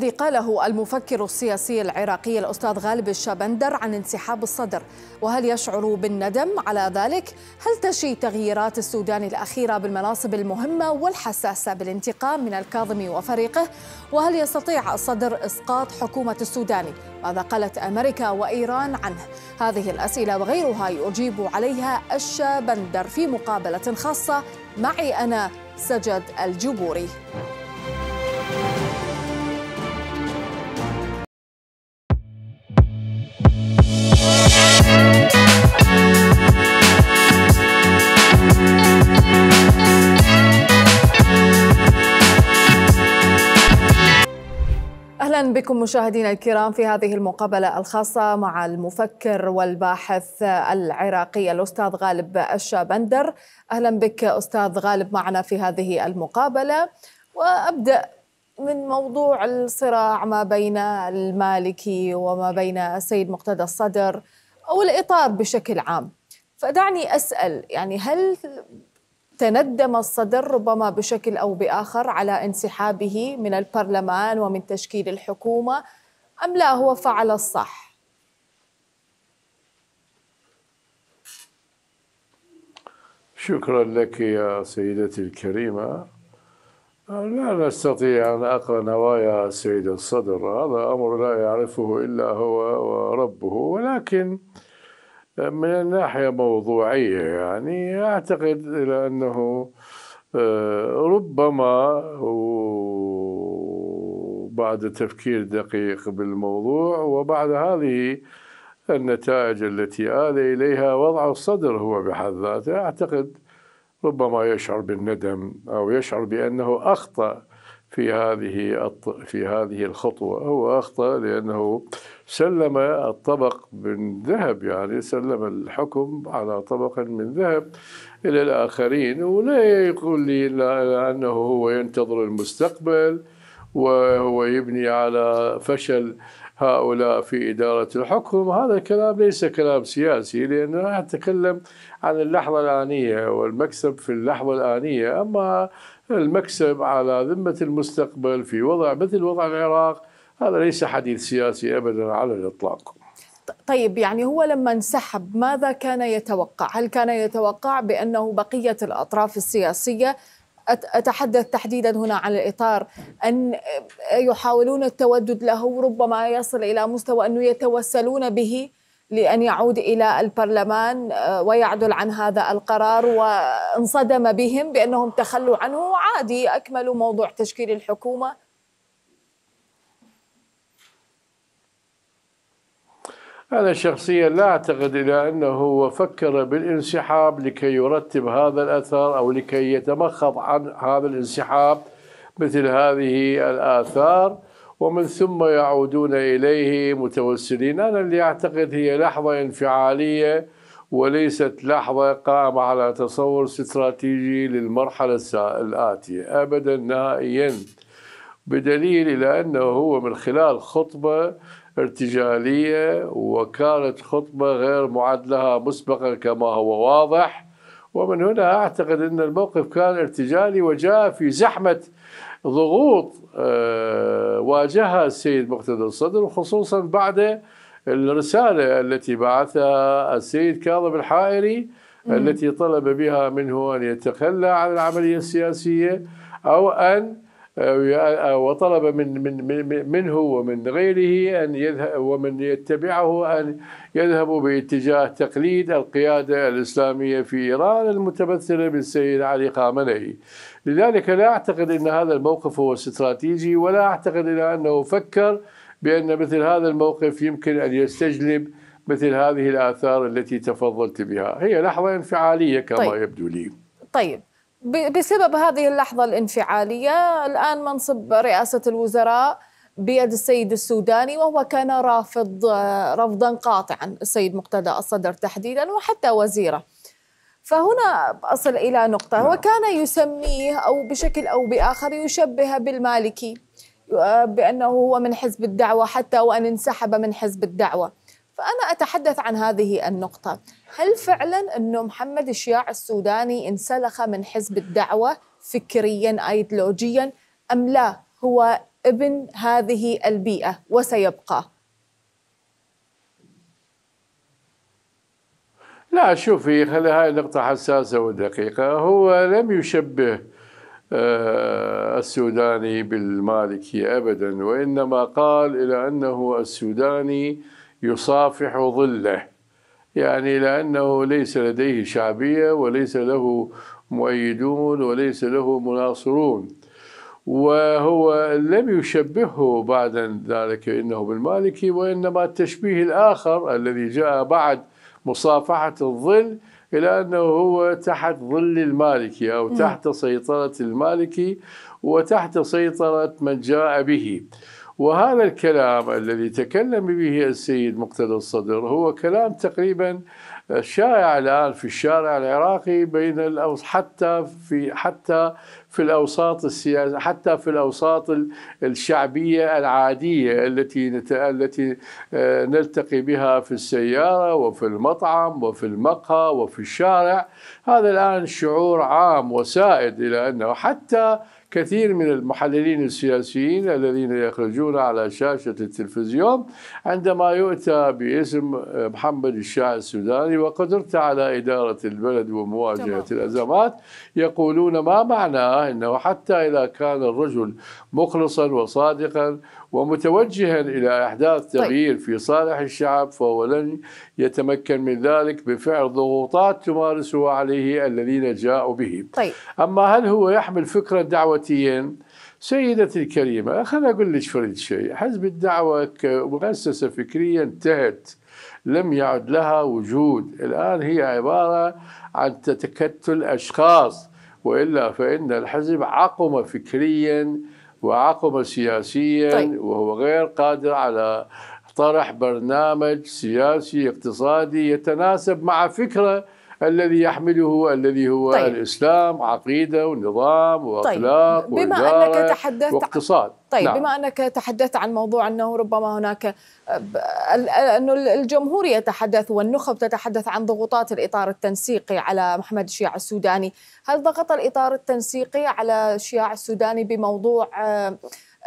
الذي قاله المفكر السياسي العراقي الأستاذ غالب الشابندر عن انسحاب الصدر وهل يشعر بالندم على ذلك؟ هل تشي تغييرات السودان الأخيرة بالمناصب المهمة والحساسة بالانتقام من الكاظمي وفريقه؟ وهل يستطيع الصدر إسقاط حكومة السوداني؟ ماذا قالت أمريكا وإيران عنه؟ هذه الأسئلة وغيرها يجيب عليها الشابندر في مقابلة خاصة معي أنا سجد الجبوري بكم مشاهدينا الكرام في هذه المقابلة الخاصة مع المفكر والباحث العراقي الأستاذ غالب الشابندر أهلا بك أستاذ غالب معنا في هذه المقابلة وأبدأ من موضوع الصراع ما بين المالكي وما بين السيد مقتدى الصدر أو الإطار بشكل عام فدعني أسأل يعني هل تندم الصدر ربما بشكل أو بآخر على انسحابه من البرلمان ومن تشكيل الحكومة أم لا هو فعل الصح؟ شكرا لك يا سيدتي الكريمة لا نستطيع أن أقرأ نوايا السيد الصدر هذا أمر لا يعرفه إلا هو وربه ولكن من الناحية موضوعية يعني أعتقد إلى أنه آه، ربما بعد تفكير دقيق بالموضوع وبعد هذه النتائج التي آل إليها وضع الصدر هو بحد ذاته أعتقد ربما يشعر بالندم أو يشعر بأنه أخطأ في هذه في هذه الخطوة هو أخطأ لأنه سلم الطبق من ذهب يعني سلم الحكم على طبق من ذهب إلى الآخرين ولا يقول لي أنه هو ينتظر المستقبل وهو يبني على فشل هؤلاء في إدارة الحكم هذا الكلام ليس كلام سياسي لأنه أتكلم عن اللحظة الآنية والمكسب في اللحظة الآنية أما المكسب على ذمة المستقبل في وضع مثل وضع العراق هذا ليس حديث سياسي أبدا على الإطلاق طيب يعني هو لما انسحب ماذا كان يتوقع؟ هل كان يتوقع بأنه بقية الأطراف السياسية أتحدث تحديدا هنا عن الإطار أن يحاولون التودد له ربما يصل إلى مستوى أنه يتوسلون به لأن يعود إلى البرلمان آه، ويعدل عن هذا القرار وانصدم بهم بأنهم تخلوا عنه وعادي أكملوا موضوع تشكيل الحكومة أنا شخصيا لا أعتقد إلى أنه فكر بالانسحاب لكي يرتب هذا الأثر أو لكي يتمخض عن هذا الانسحاب مثل هذه الآثار ومن ثم يعودون إليه متوسلين أنا اللي أعتقد هي لحظة انفعالية وليست لحظة قائمة على تصور استراتيجي للمرحلة الآتية أبدا نهائيا بدليل إلى أنه هو من خلال خطبة ارتجالية وكانت خطبة غير معد لها مسبقا كما هو واضح ومن هنا أعتقد أن الموقف كان ارتجالي وجاء في زحمة ضغوط آه، واجهها السيد مقتدى الصدر وخصوصا بعد الرسالة التي بعثها السيد كاظم الحائري التي طلب بها منه أن يتخلى عن العملية السياسية أو أن آه، وطلب من من منه ومن غيره أن يذهب ومن يتبعه أن يذهب باتجاه تقليد القيادة الإسلامية في إيران المتمثلة بالسيد علي خامنئي لذلك لا أعتقد أن هذا الموقف هو استراتيجي ولا أعتقد إلى أنه فكر بأن مثل هذا الموقف يمكن أن يستجلب مثل هذه الآثار التي تفضلت بها هي لحظة انفعالية كما طيب. يبدو لي طيب بسبب هذه اللحظة الانفعالية الآن منصب رئاسة الوزراء بيد السيد السوداني وهو كان رافض آه، رفضا قاطعا السيد مقتدى الصدر تحديدا وحتى وزيره فهنا أصل إلى نقطة هو نعم. كان يسميه أو بشكل أو بآخر يشبه بالمالكي آه، بأنه هو من حزب الدعوة حتى وأن انسحب من حزب الدعوة فأنا أتحدث عن هذه النقطة هل فعلا أن محمد الشياع السوداني انسلخ من حزب الدعوة فكريا أيديولوجيا أم لا هو ابن هذه البيئة وسيبقى؟ لا شوفي خلي هاي نقطة حساسة ودقيقة هو لم يشبه آه، السوداني بالمالكي أبدا وإنما قال إلى أنه السوداني يصافح ظله يعني لأنه ليس لديه شعبية وليس له مؤيدون وليس له مناصرون وهو لم يشبهه بعد ذلك انه بالمالكي وانما التشبيه الاخر الذي جاء بعد مصافحه الظل الى انه هو تحت ظل المالكي او تحت سيطره المالكي وتحت سيطره من جاء به. وهذا الكلام الذي تكلم به السيد مقتدى الصدر هو كلام تقريبا شائع الان في الشارع العراقي بين او حتى في حتى في الأوساط السياسية حتى في الأوساط الشعبية العادية التي التي آه، نلتقي بها في السيارة وفي المطعم وفي المقهى وفي الشارع هذا الآن شعور عام وسائد إلى أنه حتى كثير من المحللين السياسيين الذين يخرجون على شاشة التلفزيون عندما يؤتى باسم آه، محمد الشاه السوداني وقدرته على إدارة البلد ومواجهة الأزمات يقولون ما معنى الله أنه حتى إذا كان الرجل مخلصا وصادقا ومتوجها إلى أحداث طيب. تغيير في صالح الشعب فهو لن يتمكن من ذلك بفعل ضغوطات تمارسها عليه الذين جاءوا به طيب. أما هل هو يحمل فكرة دعوتيا؟ سيدتي الكريمة خليني أقول لك فريد شيء حزب الدعوة كمؤسسة فكرية انتهت لم يعد لها وجود الآن هي عبارة عن تكتل أشخاص والا فان الحزب عقم فكريا وعقم سياسيا طيب. وهو غير قادر على طرح برنامج سياسي اقتصادي يتناسب مع فكره الذي يحمله الذي هو طيب. الإسلام عقيدة ونظام طيب. وأخلاق طيب. بما أنك تحدثت واقتصاد طيب نعم. بما أنك تحدثت عن موضوع أنه ربما هناك أنه الجمهور يتحدث والنخب تتحدث عن ضغوطات الإطار التنسيقي على محمد الشيع السوداني هل ضغط الإطار التنسيقي على الشيع السوداني بموضوع آه،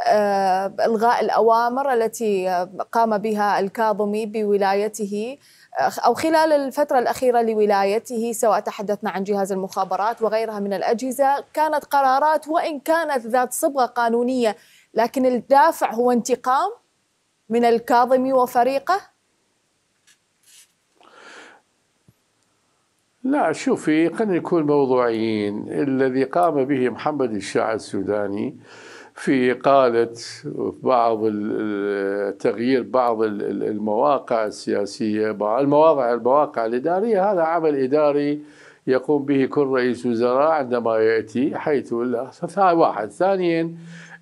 آه، الغاء الاوامر التي قام بها الكاظمي بولايته أو خلال الفترة الأخيرة لولايته سواء تحدثنا عن جهاز المخابرات وغيرها من الأجهزة كانت قرارات وإن كانت ذات صبغة قانونية لكن الدافع هو انتقام من الكاظمي وفريقه لا شوفي خلينا نكون موضوعيين الذي قام به محمد الشاعر السوداني في إقالة بعض تغيير بعض المواقع السياسية المواضع المواقع الإدارية هذا عمل إداري يقوم به كل رئيس وزراء عندما يأتي حيث لا واحد ثانيا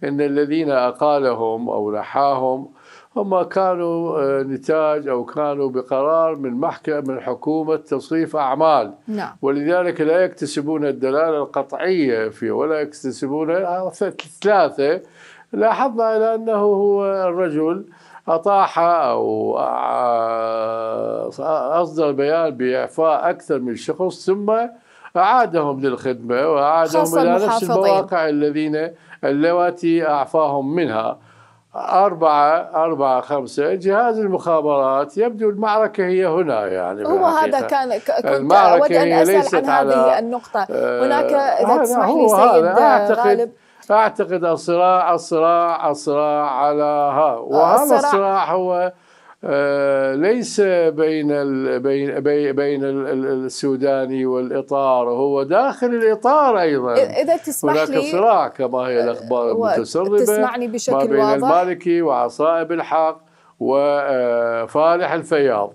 أن الذين أقالهم أو لحاهم هم كانوا آه، نتاج أو كانوا بقرار من محكمة من حكومة تصريف أعمال نعم. ولذلك لا يكتسبون الدلالة القطعية فيه ولا يكتسبون ثلاثة لاحظنا إلى أنه هو الرجل أطاح أو آه، أصدر بيان بإعفاء أكثر من شخص ثم أعادهم للخدمة وأعادهم إلى نفس المواقع الذين اللواتي أعفاهم منها أربعة أربعة خمسة جهاز المخابرات يبدو المعركة هي هنا يعني هو هذا كان كنت أود أن أسأل عن هذه النقطة آه، هناك إذا تسمح لي سيد أعتقد غالب أعتقد الصراع الصراع الصراع على ها وهذا الصراع هو آه، ليس بين بين بين السوداني والاطار هو داخل الاطار ايضا اذا تسمح هناك لي صراع كما هي آه، الاخبار المتسربه تسمعني بشكل ما بين واضح. المالكي وعصائب الحق وفالح آه، الفياض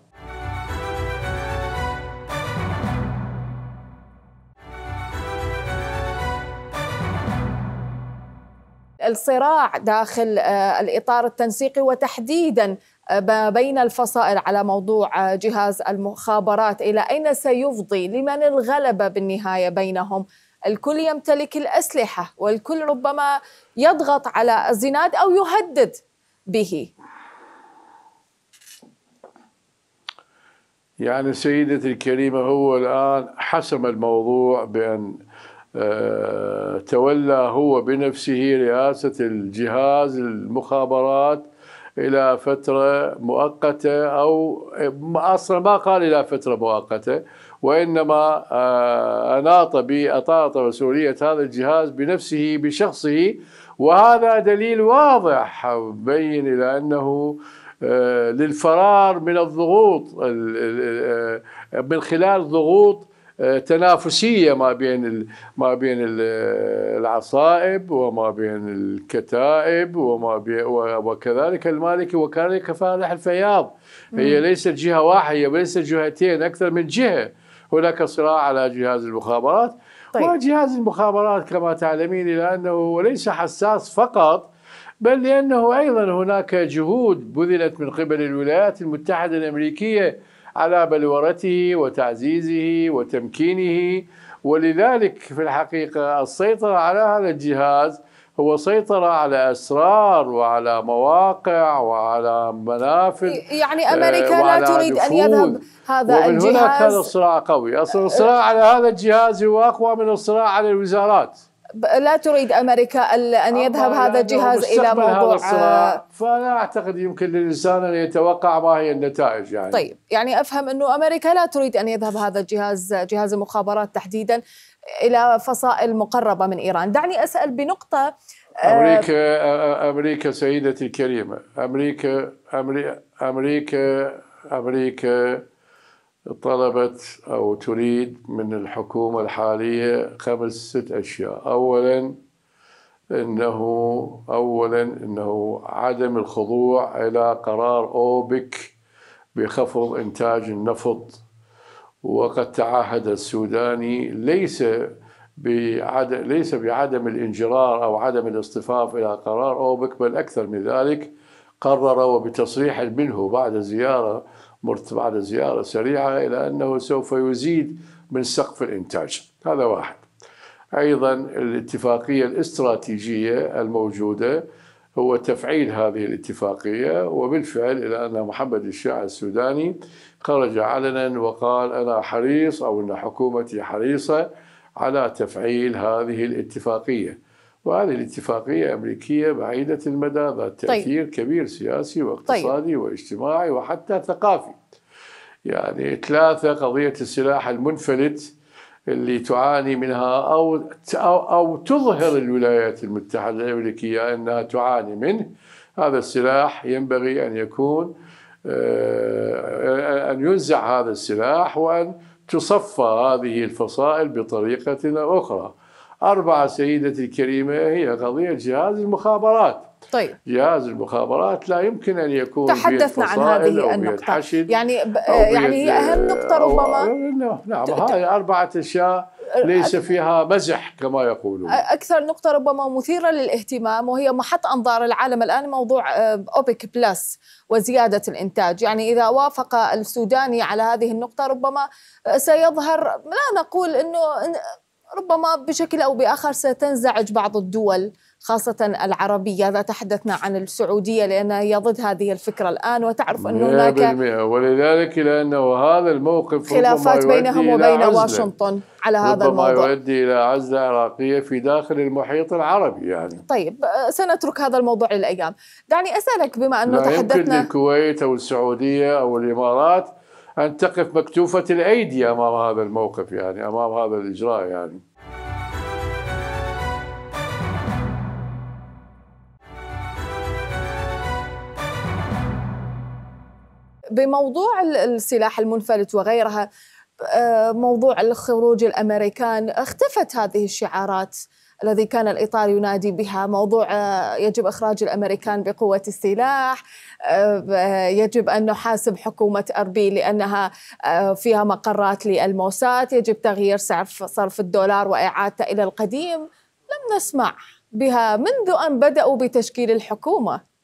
الصراع داخل آه، الإطار التنسيقي وتحديدا آه، بين الفصائل على موضوع آه، جهاز المخابرات إلى أين سيفضي لمن الغلبة بالنهاية بينهم الكل يمتلك الأسلحة والكل ربما يضغط على الزناد أو يهدد به يعني سيدتي الكريمة هو الآن حسم الموضوع بأن آه، تولى هو بنفسه رئاسة الجهاز المخابرات إلى فترة مؤقتة أو أصلا ما قال إلى فترة مؤقتة وإنما آه، أناط بأطاط مسؤولية هذا الجهاز بنفسه بشخصه وهذا دليل واضح بين إلى أنه آه، للفرار من الضغوط من خلال ضغوط آه، تنافسيه ما بين ما بين العصائب وما بين الكتائب وما بين وكذلك المالكي وكذلك فالح الفياض هي ليست جهه واحده هي ليست جهتين اكثر من جهه هناك صراع على جهاز المخابرات طيب. وجهاز المخابرات كما تعلمين الى انه ليس حساس فقط بل لانه ايضا هناك جهود بذلت من قبل الولايات المتحده الامريكيه على بلورته وتعزيزه وتمكينه ولذلك في الحقيقة السيطرة على هذا الجهاز هو سيطرة على أسرار وعلى مواقع وعلى منافذ يعني آه، أمريكا لا تريد أن يذهب هذا ومن الجهاز هناك هذا الصراع قوي أصلا الصراع على هذا الجهاز هو أقوى من الصراع على الوزارات لا تريد امريكا ان يذهب هذا الجهاز الى موضوع هذا فانا اعتقد يمكن للانسان ان يتوقع ما هي النتائج يعني طيب يعني افهم انه امريكا لا تريد ان يذهب هذا الجهاز جهاز المخابرات تحديدا الى فصائل مقربه من ايران دعني اسال بنقطه آه، امريكا آه، امريكا سيدتي الكريمه امريكا امريكا امريكا, أمريكا طلبت أو تريد من الحكومة الحالية خمس ست أشياء أولا أنه أولا أنه عدم الخضوع إلى قرار أوبك بخفض إنتاج النفط وقد تعهد السوداني ليس بعدم ليس بعدم الانجرار او عدم الاصطفاف الى قرار اوبك بل اكثر من ذلك قرر وبتصريح منه بعد زياره مرت بعد زيارة سريعة إلى أنه سوف يزيد من سقف الإنتاج هذا واحد أيضا الاتفاقية الاستراتيجية الموجودة هو تفعيل هذه الاتفاقية وبالفعل إلى أن محمد الشيع السوداني خرج علنا وقال أنا حريص أو أن حكومتي حريصة على تفعيل هذه الاتفاقية وهذه الاتفاقية أمريكية بعيدة المدى ذات طيب. تأثير طيب. كبير سياسي واقتصادي طيب. واجتماعي وحتى ثقافي يعني ثلاثة قضية السلاح المنفلت اللي تعاني منها أو, أو, أو تظهر الولايات المتحدة الأمريكية أنها تعاني منه هذا السلاح ينبغي أن يكون آه، أن ينزع هذا السلاح وأن تصفى هذه الفصائل بطريقة أخرى أربعة سيدتي الكريمة هي قضية جهاز المخابرات طيب جهاز المخابرات لا يمكن ان يكون تحدثنا عن هذه النقطه يعني يعني هي اهم نقطه ربما نعم, نعم. هاي اربعه اشياء ليس فيها مزح كما يقولون اكثر نقطه ربما مثيره للاهتمام وهي محط انظار العالم الان موضوع أوبيك بلس وزياده الانتاج يعني اذا وافق السوداني على هذه النقطه ربما سيظهر لا نقول انه ربما بشكل او باخر ستنزعج بعض الدول خاصة العربية إذا تحدثنا عن السعودية لأنها هي ضد هذه الفكرة الآن وتعرف أن هناك ولذلك لأنه هذا الموقف خلافات بينهم وبين واشنطن على هذا ربما الموضوع ربما يؤدي إلى عزلة عراقية في داخل المحيط العربي يعني طيب آه، سنترك هذا الموضوع للأيام دعني أسألك بما أنه تحدثنا يمكن الكويت أو السعودية أو الإمارات أن تقف مكتوفة الأيدي أمام هذا الموقف يعني أمام هذا الإجراء يعني بموضوع السلاح المنفلت وغيرها آه، موضوع الخروج الامريكان اختفت هذه الشعارات الذي كان الإطار ينادي بها موضوع آه، يجب إخراج الأمريكان بقوة السلاح آه، يجب أن نحاسب حكومة أربيل لأنها آه، فيها مقرات للموساد يجب تغيير سعر صرف الدولار وإعادته إلى القديم لم نسمع بها منذ أن بدأوا بتشكيل الحكومة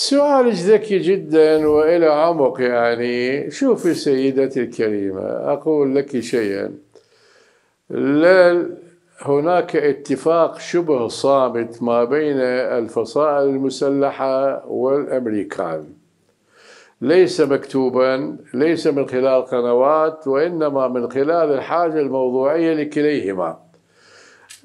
سؤال ذكي جدا وإلى عمق يعني شوفي سيدتي الكريمة أقول لك شيئا لا هناك اتفاق شبه صامت ما بين الفصائل المسلحة والأمريكان ليس مكتوبا ليس من خلال قنوات وإنما من خلال الحاجة الموضوعية لكليهما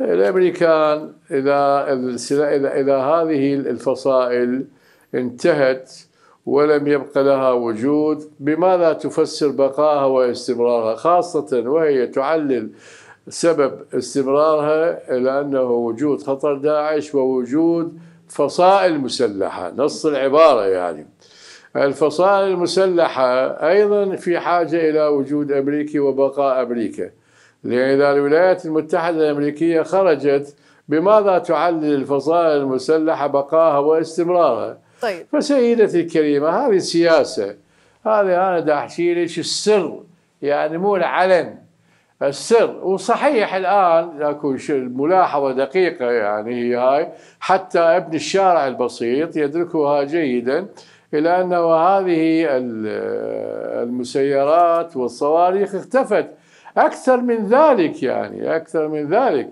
الأمريكان إذا, إذا, إذا هذه الفصائل انتهت ولم يبق لها وجود بماذا تفسر بقائها واستمرارها خاصة وهي تعلل سبب استمرارها إلى أنه وجود خطر داعش ووجود فصائل مسلحة نص العبارة يعني الفصائل المسلحة أيضا في حاجة إلى وجود أمريكي وبقاء أمريكا لأن إذا الولايات المتحدة الأمريكية خرجت بماذا تعلل الفصائل المسلحة بقائها واستمرارها طيب فسيدتي الكريمه هذه سياسه هذه انا دا احكي لك السر يعني مو العلن السر وصحيح الان اكو ملاحظه دقيقه يعني هي هاي حتى ابن الشارع البسيط يدركها جيدا الى انه هذه المسيرات والصواريخ اختفت اكثر من ذلك يعني اكثر من ذلك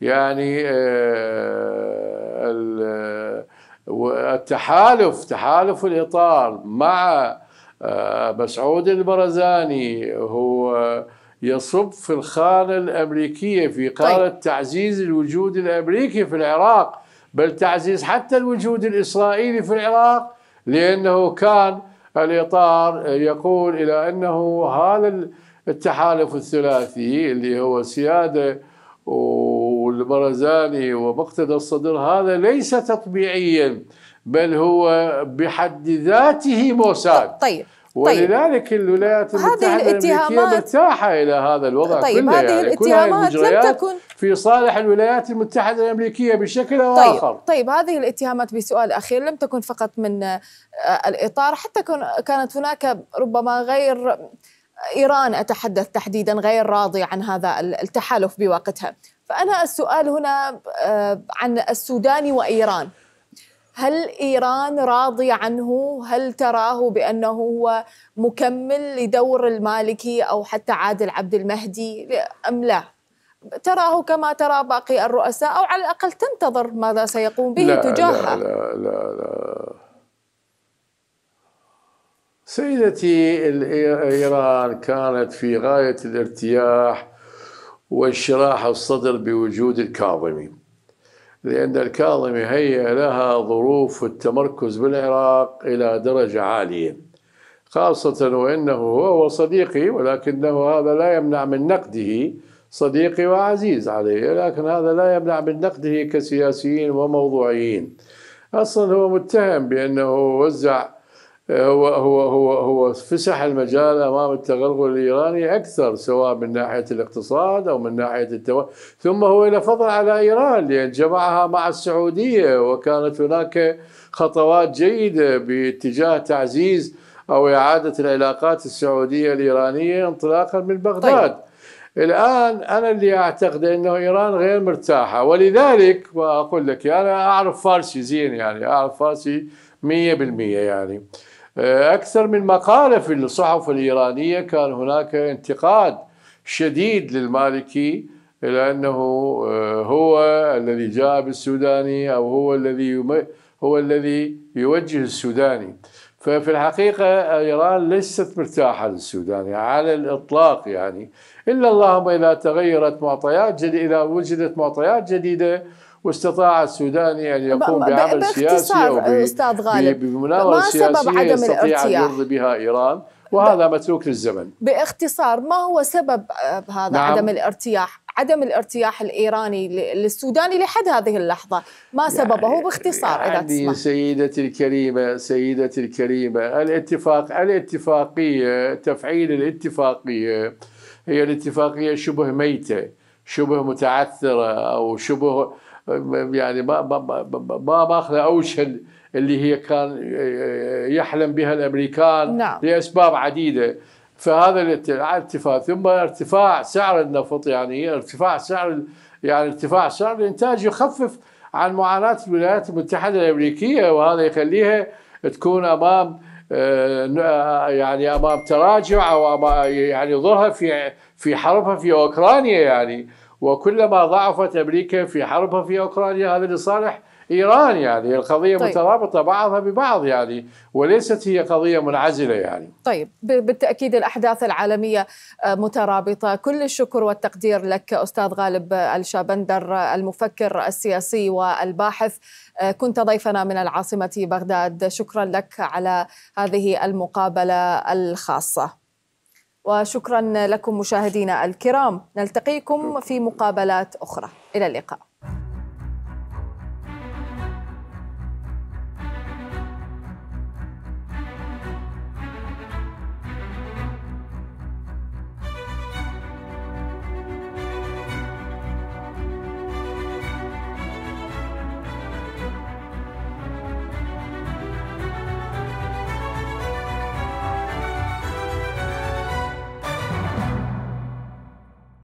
يعني آه والتحالف تحالف الإطار مع آه، مسعود البرزاني هو يصب في الخانة الأمريكية في قاره طيب. تعزيز الوجود الأمريكي في العراق بل تعزيز حتى الوجود الإسرائيلي في العراق لأنه كان الإطار يقول إلى أنه هذا التحالف الثلاثي اللي هو سيادة و البرزاني ومقتدى الصدر هذا ليس تطبيعيا بل هو بحد ذاته موساد طيب, طيب، ولذلك طيب. الولايات المتحدة الأمريكية مرتاحة إلى هذا الوضع طيب كله يعني هذه يعني الاتهامات لم تكن في صالح الولايات المتحدة الأمريكية بشكل أو طيب. آخر طيب هذه الاتهامات بسؤال أخير لم تكن فقط من آه، الإطار حتى كانت هناك ربما غير آه، إيران أتحدث تحديدا غير راضي عن هذا التحالف بوقتها فأنا السؤال هنا آه، عن السودان وإيران هل إيران راضية عنه؟ هل تراه بأنه هو مكمل لدور المالكي أو حتى عادل عبد المهدي أم لا؟ تراه كما ترى باقي الرؤساء أو على الأقل تنتظر ماذا سيقوم به لا تجاهها لا لا, لا, لا. سيدتي إيران كانت في غاية الارتياح وانشراح الصدر بوجود الكاظمي لأن الكاظمي هيئ لها ظروف التمركز بالعراق إلى درجة عالية خاصة وأنه هو صديقي ولكنه هذا لا يمنع من نقده صديقي وعزيز علي لكن هذا لا يمنع من نقده كسياسيين وموضوعيين أصلا هو متهم بأنه وزع هو هو هو هو فسح المجال امام التغلغل الايراني اكثر سواء من ناحيه الاقتصاد او من ناحيه التو... ثم هو الى فضل على ايران لان جمعها مع السعوديه وكانت هناك خطوات جيده باتجاه تعزيز او اعاده العلاقات السعوديه الايرانيه انطلاقا من بغداد. طيب. الان انا اللي اعتقد انه ايران غير مرتاحه ولذلك واقول لك انا اعرف فارسي زين يعني اعرف فارسي 100% يعني آه، أكثر من مقالة في الصحف الإيرانية كان هناك انتقاد شديد للمالكي لأنه آه، هو الذي جاء بالسوداني أو هو الذي هو الذي يوجه السوداني ففي الحقيقة إيران ليست مرتاحة للسوداني على الإطلاق يعني إلا اللهم إذا تغيرت معطيات جديدة إذا وجدت معطيات جديدة واستطاع السوداني ان يقوم بعمل سياسي او استاذ غالب بمناوره سياسيه يستطيع ان يرضي بها ايران وهذا متروك للزمن باختصار ما هو سبب آه، هذا نعم. عدم الارتياح عدم الارتياح الايراني للسوداني لحد هذه اللحظه ما يعني سببه يعني باختصار اذا يعني تسمح سيدتي الكريمه سيدتي الكريمه الاتفاق الاتفاقيه تفعيل الاتفاقيه هي الاتفاقيه شبه ميته شبه متعثره او شبه يعني ما ما ما ماخذه اوشن اللي هي كان آه، آه، يحلم بها الامريكان نعم. لاسباب عديده فهذا الارتفاع ثم ارتفاع سعر النفط يعني ارتفاع سعر يعني ارتفاع سعر الانتاج يخفف عن معاناه الولايات المتحده الامريكيه وهذا يخليها تكون امام آه، يعني امام تراجع او يعني ظهر في في حربها في اوكرانيا يعني وكلما ضعفت أمريكا في حربها في أوكرانيا هذا لصالح إيران يعني القضية طيب. مترابطة بعضها ببعض يعني وليست هي قضية منعزلة يعني طيب بالتأكيد الأحداث العالمية آه، مترابطة كل الشكر والتقدير لك أستاذ غالب الشابندر آه، المفكر السياسي والباحث آه، كنت ضيفنا من العاصمة بغداد شكرا لك على هذه المقابلة الخاصة وشكرا لكم مشاهدينا الكرام نلتقيكم في مقابلات أخرى إلى اللقاء